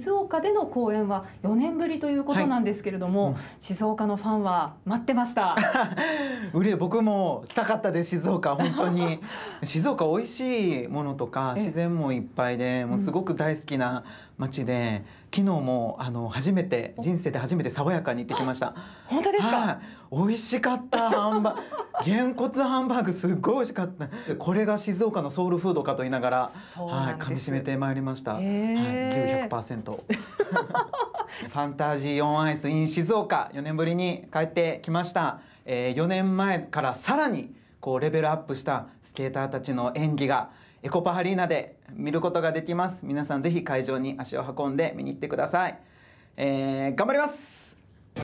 静岡での公演は4年ぶりということなんですけれども、はいうん、静岡のファンは待ってましたうれ 僕も来たかったです静岡本当に 静岡美味しいものとか自然もいっぱいでもうすごく大好きな街で、うん、昨日もあの初めて人生で初めて爽やかに行ってきました本当ですか、美味しかったハンバげんこつハンバーグすっごい美味しかったこれが静岡のソウルフードかと言いながらはい、噛みしめてまいりました、えー、はい、牛100% ファンタジー・オン・アイス・イン・静岡4年ぶりに帰ってきました、えー、4年前からさらにこうレベルアップしたスケーターたちの演技がエコパハリーナで見ることができます皆さんぜひ会場に足を運んで見に行ってください、えー、頑張ります